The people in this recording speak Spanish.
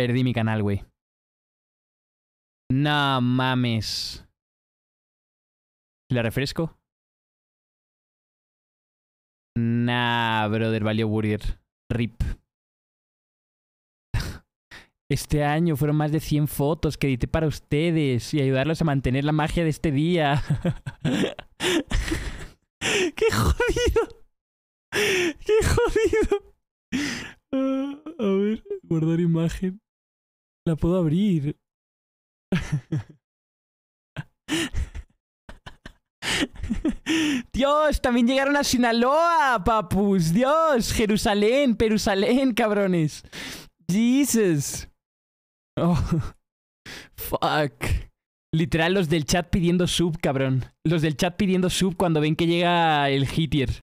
Perdí mi canal, güey. No mames. ¿La refresco? Nah, brother, valió Burger. RIP. Este año fueron más de 100 fotos que edité para ustedes y ayudarlos a mantener la magia de este día. ¡Qué jodido! ¡Qué jodido! a ver, guardar imagen. La puedo abrir. Dios, también llegaron a Sinaloa, papus. Dios, Jerusalén, ¡Perusalén, cabrones. Jesus. Oh, fuck. Literal, los del chat pidiendo sub, cabrón. Los del chat pidiendo sub cuando ven que llega el hitier.